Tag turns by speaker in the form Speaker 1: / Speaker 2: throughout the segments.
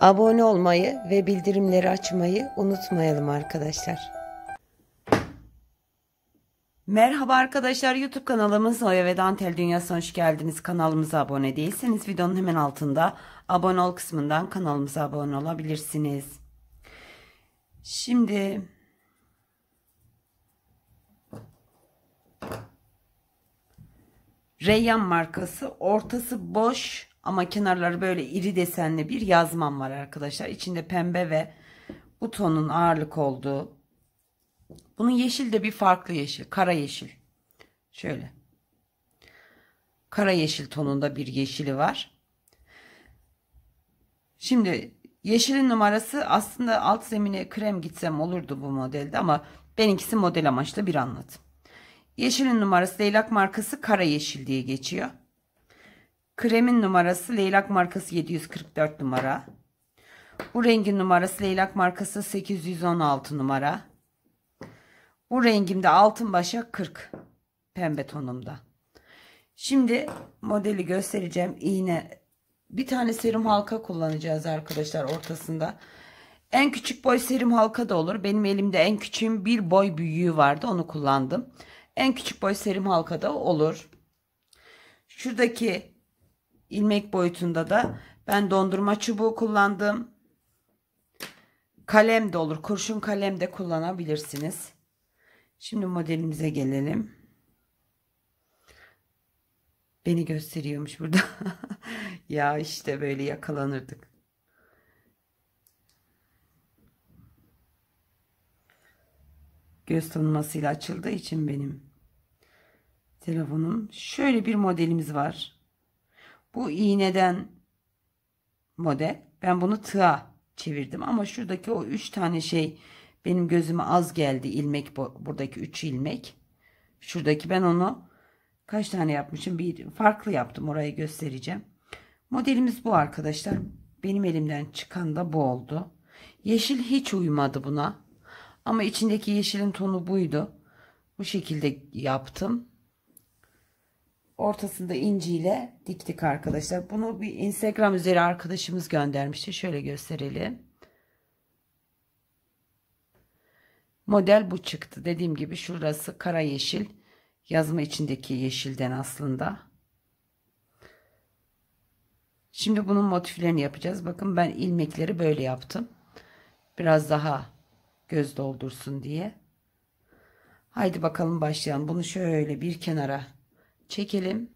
Speaker 1: Abone olmayı ve bildirimleri açmayı unutmayalım arkadaşlar. Merhaba arkadaşlar YouTube kanalımız Oya ve Dantel Dünyası hoş geldiniz. Kanalımıza abone değilseniz videonun hemen altında abone ol kısmından kanalımıza abone olabilirsiniz. Şimdi Reyyan markası ortası boş ama kenarları böyle iri desenli bir yazmam var arkadaşlar. İçinde pembe ve bu tonun ağırlık olduğu. Bunun yeşil de bir farklı yeşil. Kara yeşil. Şöyle. Kara yeşil tonunda bir yeşili var. Şimdi yeşilin numarası aslında alt zemine krem gitsem olurdu bu modelde ama benimkisi model amaçlı bir anlatım. Yeşilin numarası Leylak markası kara yeşil diye geçiyor. Kremin numarası Leylak markası 744 numara. Bu rengin numarası Leylak markası 816 numara. Bu rengimde altın başa 40 pembe tonumda. Şimdi modeli göstereceğim. İğne bir tane serum halka kullanacağız arkadaşlar ortasında. En küçük boy serum halka da olur. Benim elimde en küçüğüm bir boy büyüğü vardı. Onu kullandım. En küçük boy serum halka da olur. Şuradaki ilmek boyutunda da ben dondurma çubuğu kullandım. Kalem de olur. Kurşun kalem de kullanabilirsiniz. Şimdi modelimize gelelim. Beni gösteriyormuş burada. ya işte böyle yakalanırdık. Göz tanımasıyla açıldığı için benim telefonum. Şöyle bir modelimiz var. Bu iğneden model. Ben bunu tığa çevirdim ama şuradaki o üç tane şey benim gözüme az geldi ilmek buradaki üç ilmek. Şuradaki ben onu kaç tane yapmışım bir farklı yaptım orayı göstereceğim. Modelimiz bu arkadaşlar. Benim elimden çıkan da bu oldu. Yeşil hiç uymadı buna. Ama içindeki yeşilin tonu buydu. Bu şekilde yaptım ortasında inciyle diktik arkadaşlar. Bunu bir Instagram üzeri arkadaşımız göndermişti. Şöyle gösterelim. Model bu çıktı. Dediğim gibi şurası kara yeşil. Yazma içindeki yeşilden aslında. Şimdi bunun motiflerini yapacağız. Bakın ben ilmekleri böyle yaptım. Biraz daha göz doldursun diye. Haydi bakalım başlayalım. Bunu şöyle bir kenara çekelim.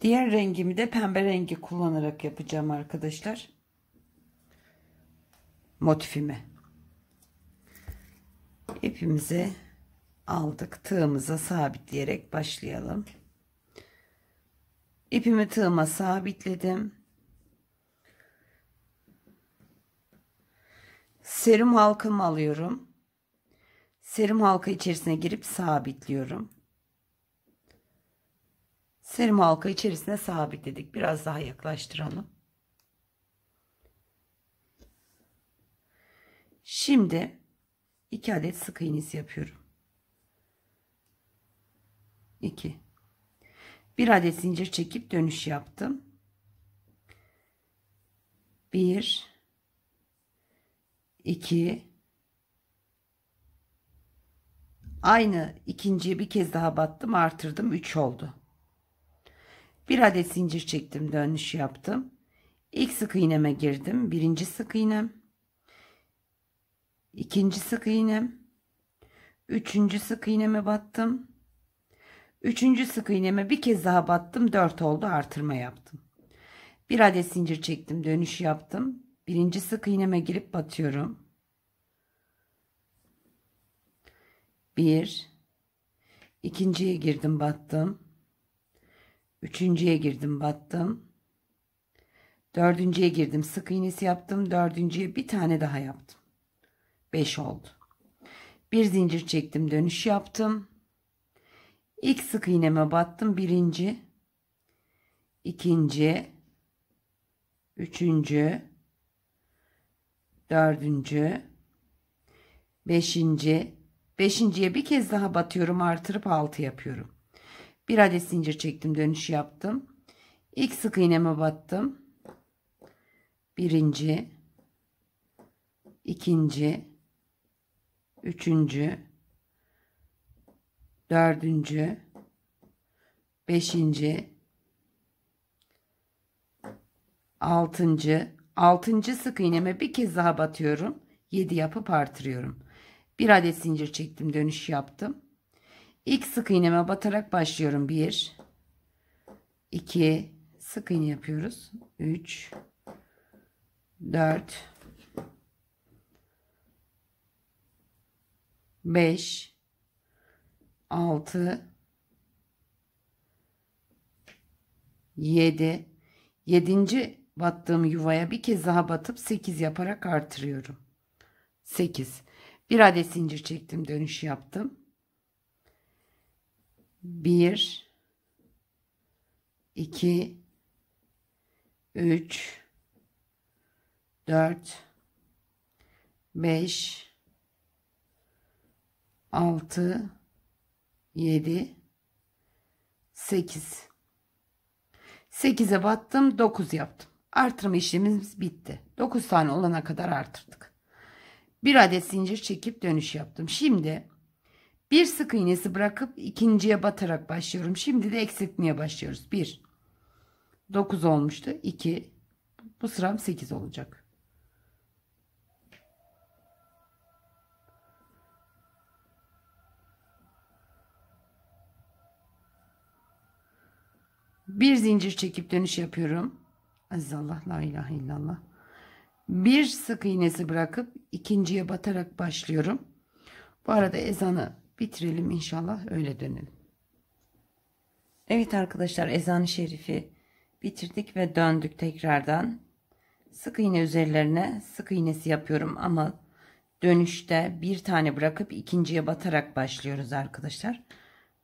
Speaker 1: Diğer rengimi de pembe rengi kullanarak yapacağım arkadaşlar. Motifimi. İpimizi aldık. Tığımıza sabitleyerek başlayalım. İpimi tığıma sabitledim. Serum halkımı alıyorum. Serum halka içerisine girip sabitliyorum serim halka içerisine sabitledik. Biraz daha yaklaştıralım. Şimdi 2 adet sık iğnesi yapıyorum. 2 1 adet zincir çekip dönüş yaptım. 1 2 Aynı ikinciye bir kez daha battım, artırdım. 3 oldu. Bir adet zincir çektim dönüş yaptım. İlk sık iğneme girdim. Birinci sık iğnem. ikinci sık iğnem. Üçüncü sık iğneme battım. Üçüncü sık iğneme bir kez daha battım. Dört oldu artırma yaptım. Bir adet zincir çektim dönüş yaptım. Birinci sık iğneme girip batıyorum. Bir. ikinciye girdim battım. Üçüncüye girdim battım. Dördüncüye girdim sık iğnesi yaptım. Dördüncüye bir tane daha yaptım. Beş oldu. Bir zincir çektim dönüş yaptım. İlk sık iğneme battım. Birinci, ikinci, üçüncü, dördüncü, beşinci, beşinciye bir kez daha batıyorum artırıp altı yapıyorum. Bir adet zincir çektim dönüş yaptım. İlk sık iğneme battım. Birinci, ikinci, üçüncü, dördüncü, beşinci, altıncı, altıncı sık iğneme bir kez daha batıyorum. Yedi yapıp artırıyorum. Bir adet zincir çektim dönüş yaptım. İlk sık iğneme batarak başlıyorum. 1 2 sık iğne yapıyoruz. 3 4 5 6 7 7. battığım yuvaya bir kez daha batıp 8 yaparak artırıyorum. 8 bir adet zincir çektim dönüş yaptım 1 2 3 4 5 6 7 8 8'e battım 9 yaptım. Artırma işlemimiz bitti. 9 tane olana kadar artırdık. Bir adet zincir çekip dönüş yaptım. Şimdi bir sık iğnesi bırakıp ikinciye batarak başlıyorum. Şimdi de eksiltmeye başlıyoruz. 1 9 olmuştu. 2 bu sıram 8 olacak. Bir zincir çekip dönüş yapıyorum. Aziz Allah la ilahe illallah. Bir sık iğnesi bırakıp ikinciye batarak başlıyorum. Bu arada ezanı bitirelim inşallah öyle dönelim. Evet arkadaşlar ezan-ı şerifi bitirdik ve döndük tekrardan. Sık iğne üzerlerine sık iğnesi yapıyorum ama dönüşte bir tane bırakıp ikinciye batarak başlıyoruz arkadaşlar.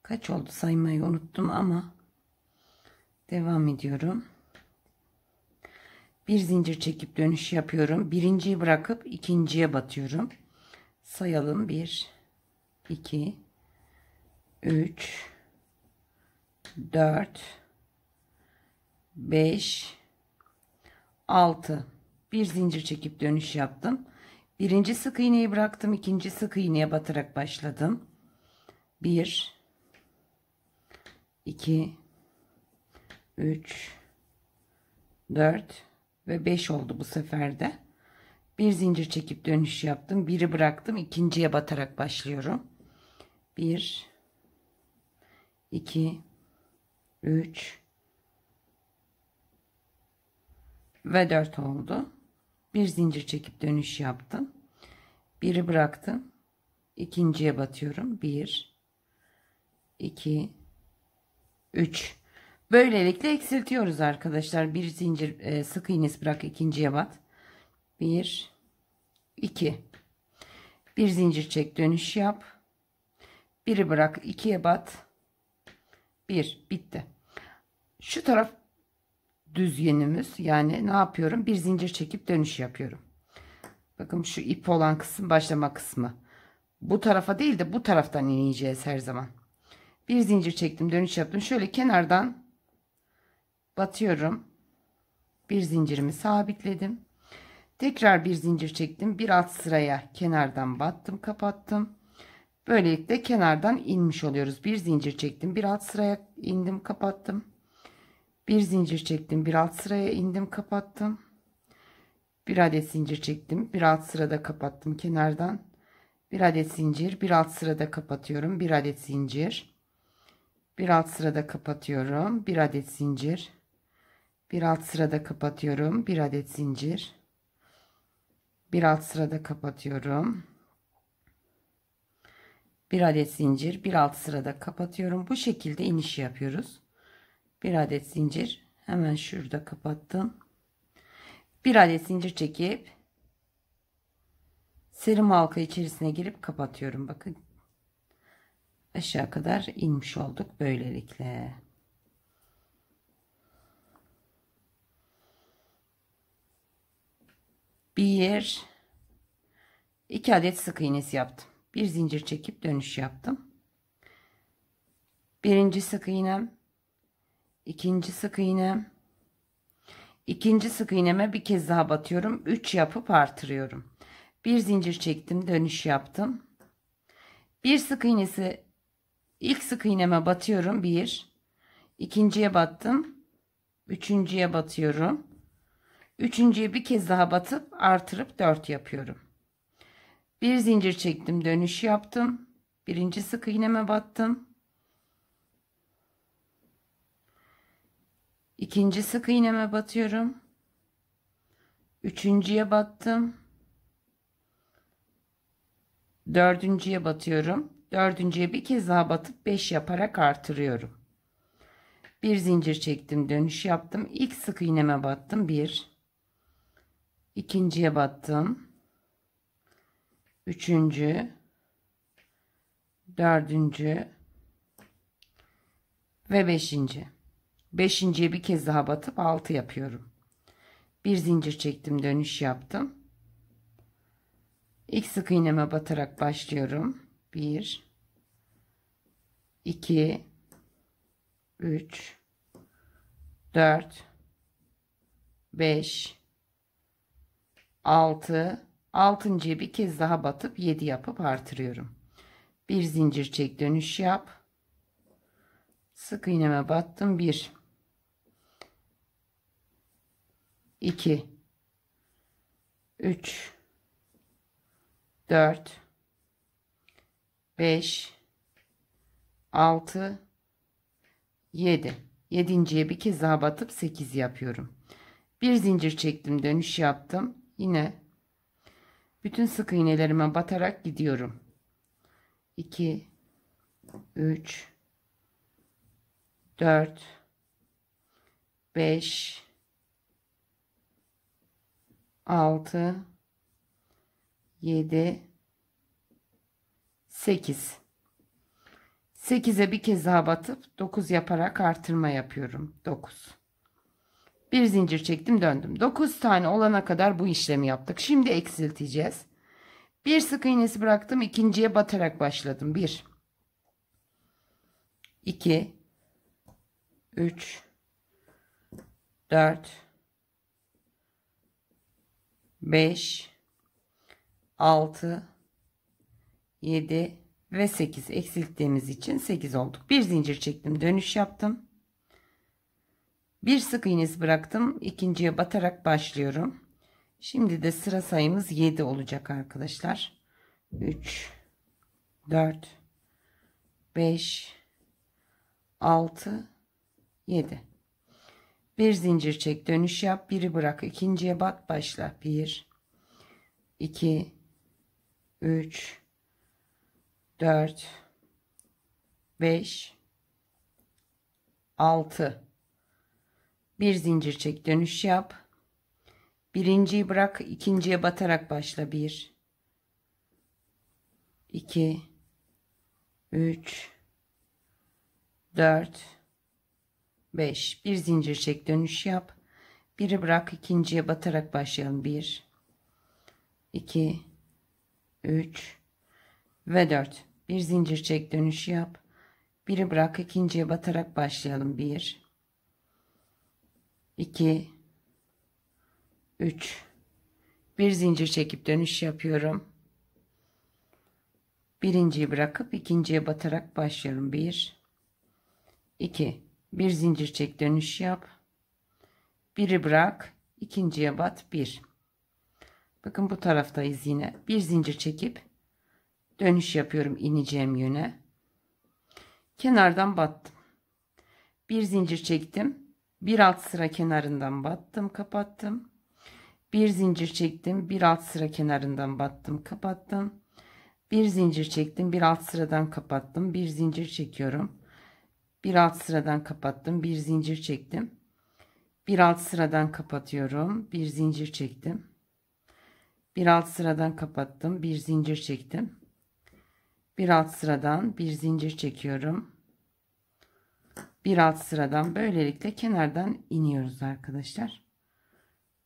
Speaker 1: Kaç oldu saymayı unuttum ama devam ediyorum. Bir zincir çekip dönüş yapıyorum. Birinciyi bırakıp ikinciye batıyorum. Sayalım. 1 2 3 4 5 6 bir zincir çekip dönüş yaptım. Birinci sık iğneyi bıraktım. ikinci sık iğneye batarak başladım. 1 2 3 4 ve 5 oldu bu seferde. Bir zincir çekip dönüş yaptım. Biri bıraktım. ikinciye batarak başlıyorum. 1 2 3 ve 4 oldu. Bir zincir çekip dönüş yaptım. Biri bıraktım. İkinciye batıyorum. 1 2 3 Böylelikle eksiltiyoruz arkadaşlar. Bir zincir e, sık iğnes bırak ikinciye bat. 1 2 Bir zincir çek dönüş yap. Biri bırak ikiye bat. Bir bitti. Şu taraf düz yenimiz, Yani ne yapıyorum? Bir zincir çekip dönüş yapıyorum. Bakın şu ip olan kısım başlama kısmı. Bu tarafa değil de bu taraftan ineceğiz her zaman. Bir zincir çektim dönüş yaptım. Şöyle kenardan batıyorum. Bir zincirimi sabitledim. Tekrar bir zincir çektim. Bir alt sıraya kenardan battım kapattım. Böylelikle kenardan inmiş oluyoruz. Bir zincir çektim. Bir alt sıraya indim kapattım. Bir zincir çektim. Bir alt sıraya indim kapattım. Bir adet zincir çektim. Bir alt sırada kapattım kenardan. Bir adet zincir. Bir alt sırada kapatıyorum. Bir adet zincir. Bir alt sırada kapatıyorum. Bir adet zincir. Bir alt sırada kapatıyorum. Bir adet zincir. Bir alt sırada kapatıyorum bir adet zincir bir alt sırada kapatıyorum bu şekilde iniş yapıyoruz bir adet zincir hemen şurada kapattım bir adet zincir çekip serim halka içerisine girip kapatıyorum bakın aşağı kadar inmiş olduk böylelikle bir iki adet sık iğnesi yaptım bir zincir çekip dönüş yaptım. Birinci sık iğnem, ikinci sık iğnem, ikinci sık iğneme bir kez daha batıyorum. 3 yapıp artırıyorum. Bir zincir çektim, dönüş yaptım. Bir sık iğnesi ilk sık iğneme batıyorum. Bir, ikinciye battım. Üçüncüye batıyorum. Üçüncüye bir kez daha batıp artırıp dört yapıyorum bir zincir çektim dönüş yaptım birinci sık iğneme battım ikinci sık iğneme batıyorum üçüncüye battım dördüncüye batıyorum dördüncüye bir kez daha batıp 5 yaparak artırıyorum bir zincir çektim dönüş yaptım ilk sık iğneme battım bir ikinciye battım üçüncü, dördüncü ve beşinci. Beşinciye bir kez daha batıp altı yapıyorum. Bir zincir çektim dönüş yaptım. İlk sık iğneme batarak başlıyorum. Bir, iki, üç, dört, beş, altı altıncıya bir kez daha batıp 7 yapıp artırıyorum. Bir zincir çek dönüş yap. Sık iğneme battım 1 2 3 4 5 6 7 Yedinciye bir kez daha batıp 8 yapıyorum. Bir zincir çektim, dönüş yaptım. Yine bütün sık iğnelerime batarak gidiyorum. 2 3 4 5 6 7 8 8'e bir kez daha batıp 9 yaparak artırma yapıyorum. 9 bir zincir çektim döndüm. 9 tane olana kadar bu işlemi yaptık. Şimdi eksilteceğiz. Bir sık iğnesi bıraktım. ikinciye batarak başladım. 1 2 3 4 5 6 7 ve 8 eksilttiğimiz için 8 olduk. Bir zincir çektim. Dönüş yaptım. Bir sık iğnesi bıraktım. ikinciye batarak başlıyorum. Şimdi de sıra sayımız 7 olacak arkadaşlar. 3 4 5 6 7 bir zincir çek dönüş yap biri bırak ikinciye bat başla 1 2 3 4 5 6 bir zincir çek dönüş yap birinciyi bırak ikinciye batarak başla bir, iki, üç, dört, beş. bir zincir çek dönüş yap biri bırak ikinciye batarak başlayalım bir, iki, üç ve dört. bir zincir çek dönüş yap biri bırak ikinciye batarak başlayalım bir. 2 3 bir zincir çekip dönüş yapıyorum. Birinciyi bırakıp ikinciye batarak başlıyorum. 1 2 bir zincir çek dönüş yap. Biri bırak, ikinciye bat 1. Bakın bu taraftayız yine. Bir zincir çekip dönüş yapıyorum ineceğim yöne. Kenardan battım. Bir zincir çektim bir alt sıra kenarından battım kapattım bir zincir çektim bir alt sıra kenarından battım kapattım bir zincir çektim bir alt sıradan kapattım bir zincir çekiyorum bir alt sıradan kapattım bir zincir çektim bir alt sıradan kapatıyorum bir zincir çektim bir alt sıradan kapattım bir zincir çektim bir alt sıradan bir zincir çekiyorum bir alt sıradan böylelikle kenardan iniyoruz arkadaşlar.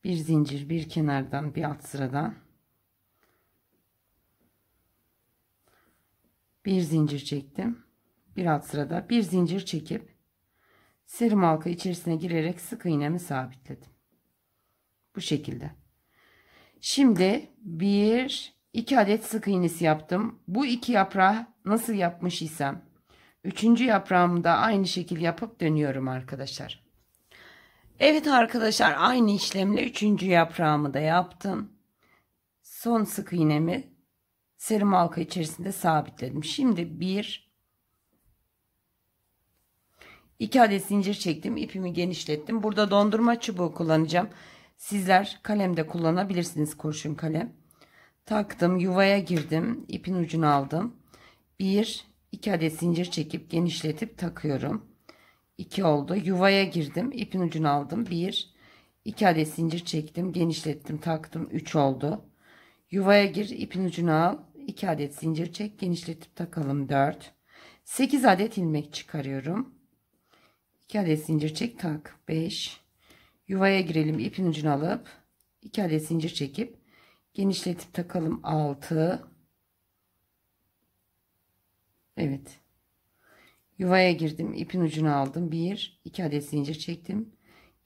Speaker 1: Bir zincir bir kenardan bir alt sıradan. Bir zincir çektim. Bir alt sırada bir zincir çekip serim halka içerisine girerek sık iğnemi sabitledim. Bu şekilde. Şimdi bir iki adet sık iğnesi yaptım. Bu iki yaprağı nasıl yapmış isem Üçüncü yaprağımda aynı şekil yapıp dönüyorum arkadaşlar. Evet arkadaşlar aynı işlemle üçüncü yaprağımı da yaptım. Son sık iğnemi serim halka içerisinde sabitledim. Şimdi bir iki adet zincir çektim. ipimi genişlettim. Burada dondurma çubuğu kullanacağım. Sizler kalemde kullanabilirsiniz kurşun kalem. Taktım yuvaya girdim. ipin ucunu aldım. Bir 2 adet zincir çekip genişletip takıyorum. 2 oldu. Yuvaya girdim. İpin ucunu aldım. 1 2 adet zincir çektim, genişlettim, taktım. 3 oldu. Yuvaya gir, ipin ucunu al. 2 adet zincir çek, genişletip takalım. 4 8 adet ilmek çıkarıyorum. 2 adet zincir çek, tak. 5 Yuvaya girelim, ipin ucunu alıp 2 adet zincir çekip genişletip takalım. 6 Evet. Yuvaya girdim. ipin ucunu aldım. 1 2 adet zincir çektim.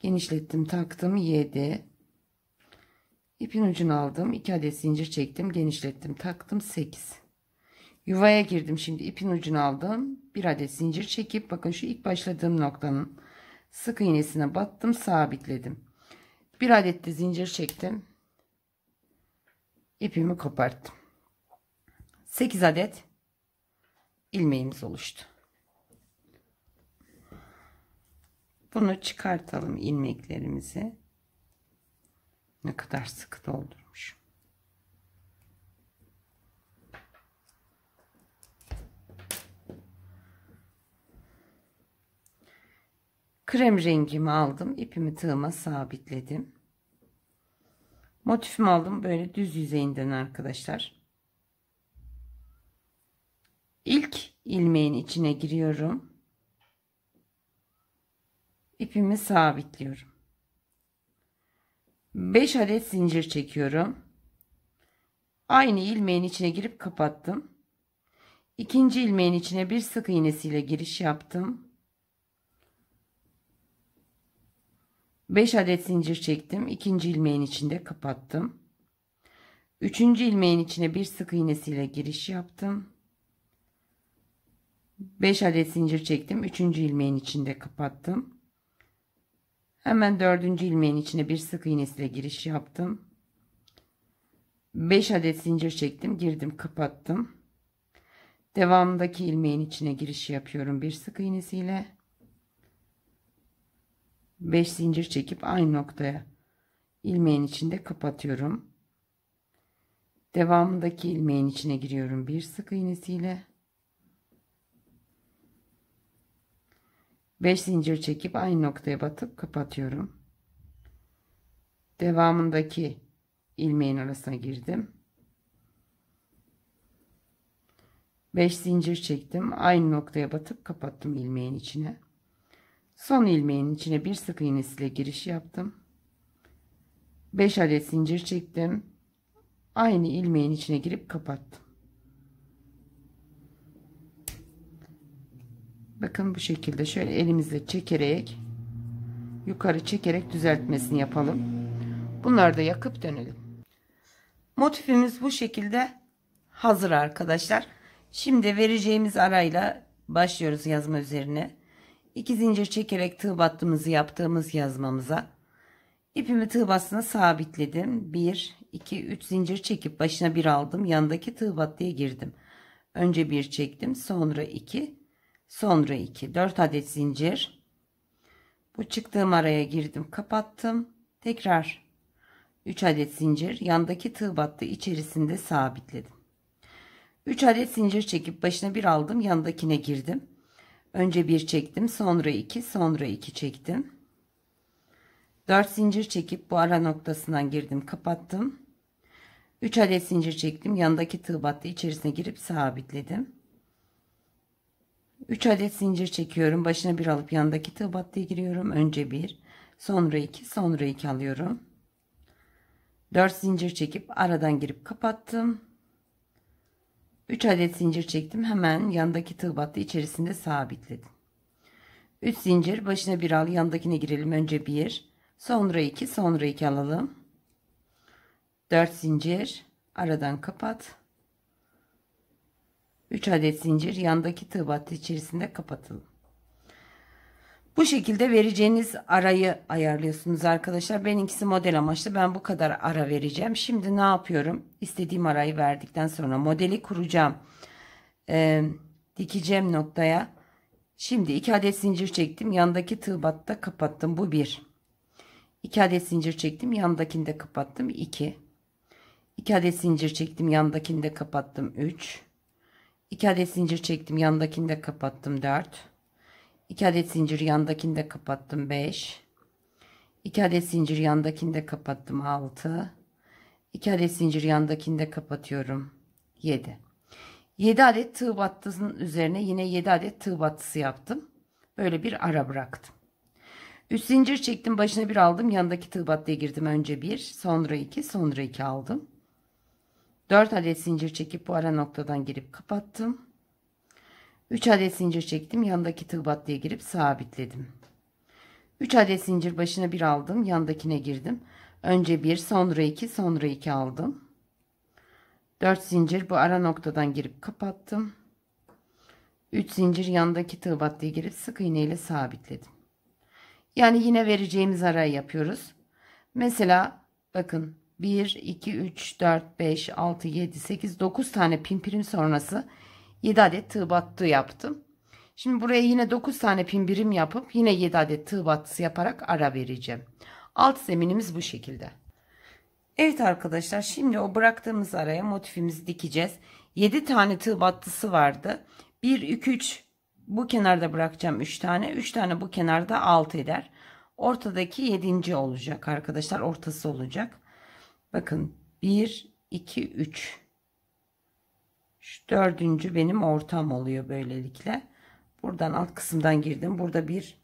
Speaker 1: Genişlettim, taktım. 7 İpin ucunu aldım. 2 adet zincir çektim. Genişlettim, taktım. 8 Yuvaya girdim. Şimdi ipin ucunu aldım. 1 adet zincir çekip bakın şu ilk başladığım noktanın sık iğnesine battım, sabitledim. 1 adet de zincir çektim. İpimi koparttım. 8 adet ilmeğimiz oluştu. Bunu çıkartalım ilmeklerimizi. Ne kadar sıkı doldurmuş. Krem rengimi aldım. ipimi tığıma sabitledim. Motifimi aldım böyle düz yüzeyinden arkadaşlar. ilmeğin içine giriyorum. İpimi sabitliyorum. 5 adet zincir çekiyorum. Aynı ilmeğin içine girip kapattım. İkinci ilmeğin içine bir sık iğnesiyle giriş yaptım. 5 adet zincir çektim. İkinci ilmeğin içinde kapattım. Üçüncü ilmeğin içine bir sık iğnesiyle giriş yaptım. 5 adet zincir çektim. 3. ilmeğin içinde kapattım. Hemen 4. ilmeğin içine bir sık iğnesiyle giriş yaptım. 5 adet zincir çektim. Girdim, kapattım. Devamındaki ilmeğin içine giriş yapıyorum bir sık iğnesiyle. 5 zincir çekip aynı noktaya ilmeğin içinde kapatıyorum. Devamındaki ilmeğin içine giriyorum bir sık iğnesiyle. 5 zincir çekip aynı noktaya batıp kapatıyorum. Devamındaki ilmeğin arasına girdim. 5 zincir çektim. Aynı noktaya batıp kapattım ilmeğin içine. Son ilmeğin içine bir sık iğnesiyle giriş yaptım. 5 adet zincir çektim. Aynı ilmeğin içine girip kapattım. Bakın bu şekilde şöyle elimizle çekerek yukarı çekerek düzeltmesini yapalım. Bunları da yakıp dönelim. Motifimiz bu şekilde hazır arkadaşlar. Şimdi vereceğimiz arayla başlıyoruz yazma üzerine. 2 zincir çekerek tığ battığımızı yaptığımız yazmamıza. ipimi tığ bastığına sabitledim. 1, 2, 3 zincir çekip başına bir aldım. Yandaki tığ battıya girdim. Önce bir çektim. Sonra 2, Sonra 2. 4 adet zincir. Bu çıktığım araya girdim. Kapattım. Tekrar 3 adet zincir. Yandaki tığ battı içerisinde sabitledim. 3 adet zincir çekip başına bir aldım. Yandakine girdim. Önce bir çektim. Sonra 2. Sonra 2 çektim. 4 zincir çekip bu ara noktasından girdim. Kapattım. 3 adet zincir çektim. Yandaki tığ battı içerisine girip sabitledim. 3 adet zincir çekiyorum. Başına bir alıp yandaki tığ battıya giriyorum. Önce bir, sonra iki, sonra iki alıyorum. 4 zincir çekip aradan girip kapattım. 3 adet zincir çektim. Hemen yandaki tığ battı içerisinde sabitledim. 3 zincir başına bir al yandakine girelim. Önce bir, sonra iki, sonra iki alalım. 4 zincir aradan kapat. 3 adet zincir yandaki tığ battı içerisinde kapatalım. Bu şekilde vereceğiniz arayı ayarlıyorsunuz arkadaşlar. Benimkisi model amaçlı. Ben bu kadar ara vereceğim. Şimdi ne yapıyorum? İstediğim arayı verdikten sonra modeli kuracağım. Ee, dikeceğim noktaya. Şimdi 2 adet zincir çektim. Yandaki tığ battı kapattım. Bu 1. 2 adet zincir çektim. Yandakini de kapattım. 2. 2 adet zincir çektim. Yandakini de kapattım. 3. 2 adet zincir çektim yandakini de kapattım 4 2 adet zincir yandakini de kapattım 5 2 adet zincir yandakini de kapattım 6 2 adet zincir yandakini de kapatıyorum 7 7 adet tığ battısının üzerine yine 7 adet tığ battısı yaptım böyle bir ara bıraktım 3 zincir çektim başına bir aldım yandaki tığ battıya girdim önce 1 sonra 2 sonra 2 aldım 4 adet zincir çekip bu ara noktadan girip kapattım. 3 adet zincir çektim. Yanındaki tığ battıya girip sabitledim. 3 adet zincir başına bir aldım. Yandakine girdim. Önce bir, sonra iki, sonra iki aldım. 4 zincir bu ara noktadan girip kapattım. 3 zincir yanındaki tığ battıya girip sık iğne ile sabitledim. Yani yine vereceğimiz arayı yapıyoruz. Mesela bakın 1, 2, 3, 4, 5, 6, 7, 8, 9 tane pimpirim sonrası 7 adet tığ battı yaptım. Şimdi buraya yine 9 tane pimbirim yapıp yine 7 adet tığ battısı yaparak ara vereceğim. Alt zeminimiz bu şekilde. Evet arkadaşlar şimdi o bıraktığımız araya motifimizi dikeceğiz. 7 tane tığ battısı vardı. 1, 2, 3 bu kenarda bırakacağım 3 tane. 3 tane bu kenarda 6 eder. Ortadaki 7. olacak arkadaşlar ortası olacak. Bakın 1, 2, 3. Şu dördüncü benim ortam oluyor böylelikle. Buradan alt kısımdan girdim. Burada bir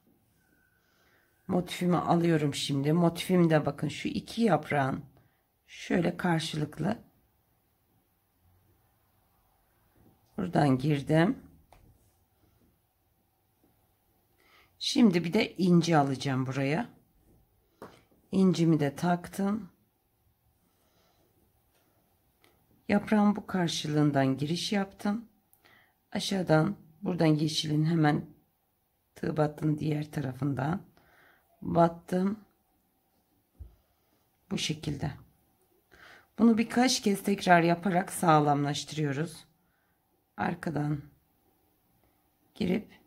Speaker 1: motifimi alıyorum şimdi. Motifim de bakın şu iki yaprağın şöyle karşılıklı. Buradan girdim. Şimdi bir de inci alacağım buraya. İncimi de taktım. Yaprağın bu karşılığından giriş yaptım. Aşağıdan buradan yeşilin hemen tığ battığın diğer tarafından. Battım. Bu şekilde. Bunu birkaç kez tekrar yaparak sağlamlaştırıyoruz. Arkadan girip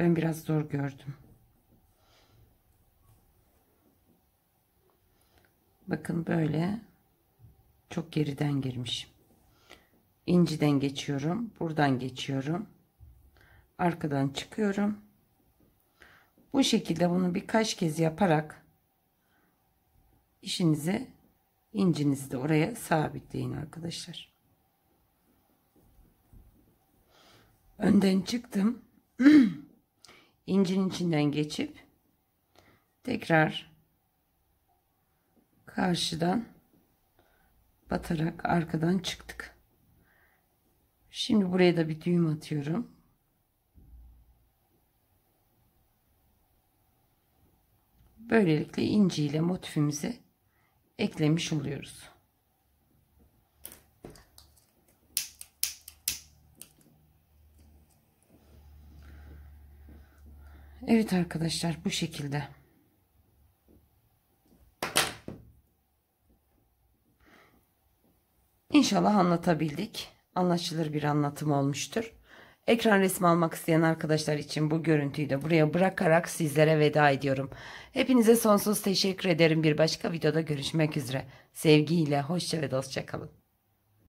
Speaker 1: Ben biraz zor gördüm. Bakın böyle çok geriden girmişim. İnciden geçiyorum. Buradan geçiyorum. Arkadan çıkıyorum. Bu şekilde bunu birkaç kez yaparak işinizi incinizi de oraya sabitleyin arkadaşlar. Önden çıktım. incin içinden geçip tekrar karşıdan batarak arkadan çıktık. Şimdi buraya da bir düğüm atıyorum. Böylelikle inciyle motifimizi eklemiş oluyoruz. Evet arkadaşlar bu şekilde. İnşallah anlatabildik. Anlaşılır bir anlatım olmuştur. Ekran resmi almak isteyen arkadaşlar için bu görüntüyü de buraya bırakarak sizlere veda ediyorum. Hepinize sonsuz teşekkür ederim. Bir başka videoda görüşmek üzere. Sevgiyle, hoşça ve dostça kalın.